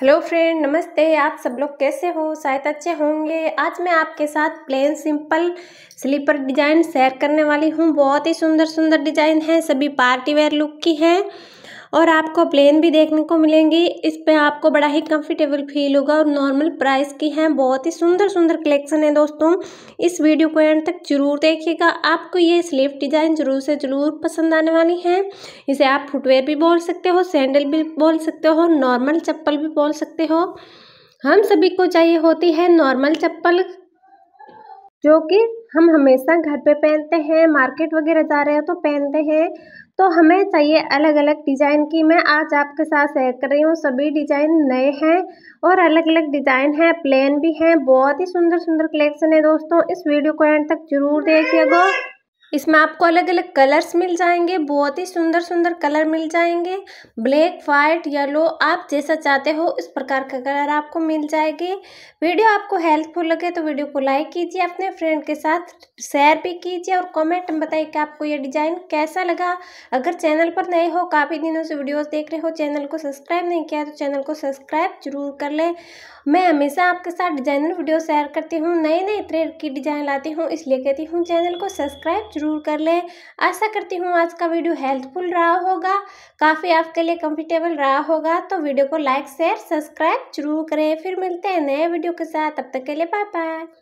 hello friend नमस्ते आप सब लोग कैसे हो शायद अच्छे होंगे आज मैं आपके साथ plain simple sleeper design share करने वाली हूँ बहुत ही सुंदर सुंदर डिज़ाइन है सभी पार्टी वेयर लुक की है और आपको प्लेन भी देखने को मिलेंगी इस पर आपको बड़ा ही कंफर्टेबल फील होगा और नॉर्मल प्राइस की हैं बहुत ही सुंदर सुंदर कलेक्शन है दोस्तों इस वीडियो को एंड तक जरूर देखिएगा आपको ये स्लीव डिज़ाइन जरूर से ज़रूर पसंद आने वाली है इसे आप फुटवेयर भी बोल सकते हो सैंडल भी बोल सकते हो नॉर्मल चप्पल भी बोल सकते हो हम सभी को चाहिए होती है नॉर्मल चप्पल जो कि हम हमेशा घर पे पहनते हैं मार्केट वगैरह जा रहे हैं तो पहनते हैं तो हमें चाहिए अलग अलग डिज़ाइन की मैं आज आपके साथ शेयर कर रही हूँ सभी डिज़ाइन नए हैं और अलग अलग डिज़ाइन हैं प्लेन भी हैं बहुत ही सुंदर सुंदर कलेक्शन है दोस्तों इस वीडियो को एंड तक जरूर देखिएगा इसमें आपको अलग अलग कलर्स मिल जाएंगे बहुत ही सुंदर सुंदर कलर मिल जाएंगे ब्लैक वाइट येलो आप जैसा चाहते हो इस प्रकार का कलर आपको मिल जाएगी वीडियो आपको हेल्पफुल लगे तो वीडियो को लाइक कीजिए अपने फ्रेंड के साथ शेयर भी कीजिए और कमेंट में बताइए कि आपको ये डिज़ाइन कैसा लगा अगर चैनल पर नए हो काफ़ी दिनों से वीडियोज़ देख रहे हो चैनल को सब्सक्राइब नहीं किया तो चैनल को सब्सक्राइब जरूर कर लें मैं हमेशा आपके साथ डिजाइनर वीडियो शेयर करती हूँ नए नए तरह की डिज़ाइन लाती हूँ इसलिए कहती हूँ चैनल को सब्सक्राइब जरूर ज़रूर कर लें आशा करती हूँ आज का वीडियो हेल्पफुल रहा होगा काफ़ी आपके लिए कंफर्टेबल रहा होगा तो वीडियो को लाइक शेयर सब्सक्राइब जरूर करें फिर मिलते हैं नए वीडियो के साथ तब तक के लिए बाय बाय